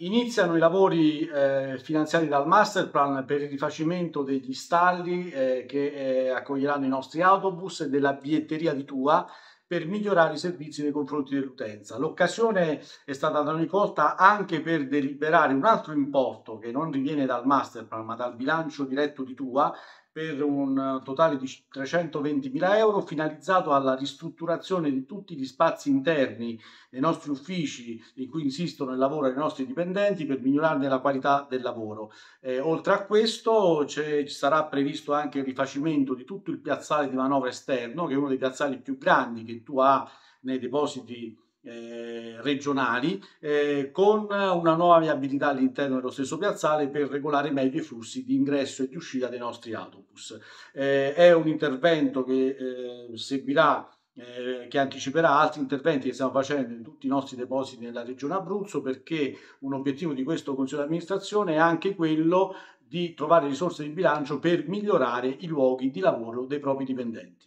Iniziano i lavori eh, finanziati dal masterplan per il rifacimento degli stalli eh, che eh, accoglieranno i nostri autobus e della biglietteria di Tua per migliorare i servizi nei confronti dell'utenza. L'occasione è stata da noi colta anche per deliberare un altro importo che non riviene dal masterplan ma dal bilancio diretto di Tua per un eh, totale di 320.000 euro finalizzato alla ristrutturazione di tutti gli spazi interni dei nostri uffici in cui insistono e lavorano i nostri dipendenti per migliorarne la qualità del lavoro. Eh, oltre a questo ci sarà previsto anche il rifacimento di tutto il piazzale di manovra esterno che è uno dei piazzali più grandi che tu ha nei depositi eh, regionali eh, con una nuova viabilità all'interno dello stesso piazzale per regolare meglio i flussi di ingresso e di uscita dei nostri autobus. Eh, è un intervento che eh, seguirà eh, che anticiperà altri interventi che stiamo facendo in tutti i nostri depositi nella regione Abruzzo perché un obiettivo di questo Consiglio di amministrazione è anche quello di trovare risorse di bilancio per migliorare i luoghi di lavoro dei propri dipendenti.